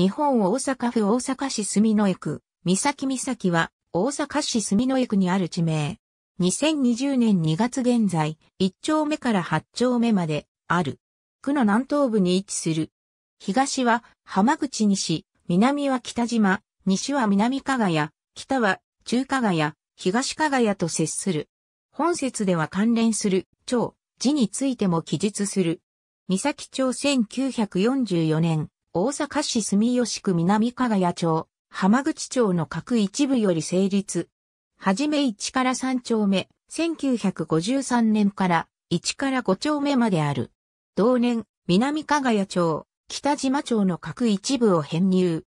日本大阪府大阪市住之江区、三崎岬は、大阪市住之江区にある地名。2020年2月現在、1丁目から8丁目まで、ある。区の南東部に位置する。東は浜口西、南は北島、西は南加賀谷、北は中加賀や東加賀屋と接する。本節では関連する、町、字についても記述する。三崎町1944年、大阪市住吉区南加賀谷町、浜口町の各一部より成立。はじめ1から3丁目、1953年から1から5丁目まである。同年、南加賀谷町、北島町の各一部を編入。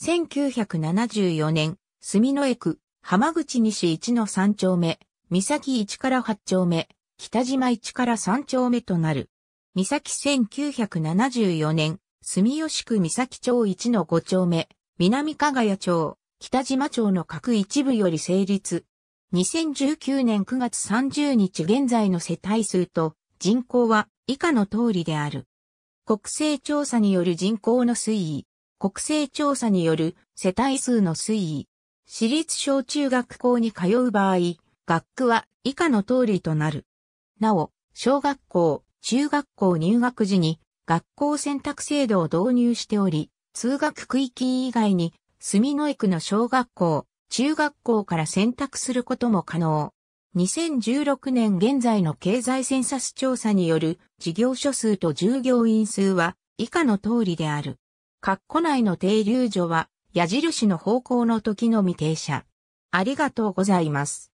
1974年、住野江区、浜口西1の3丁目、三崎1から8丁目、北島1から3丁目となる。三崎1974年、住吉区三崎町1の5丁目、南加賀谷町、北島町の各一部より成立。2019年9月30日現在の世帯数と人口は以下の通りである。国勢調査による人口の推移、国勢調査による世帯数の推移、私立小中学校に通う場合、学区は以下の通りとなる。なお、小学校、中学校入学時に学校選択制度を導入しており、通学区域以外に、住野駅の小学校、中学校から選択することも可能。2016年現在の経済センサス調査による事業所数と従業員数は以下の通りである。括弧内の停留所は矢印の方向の時のみ停車。ありがとうございます。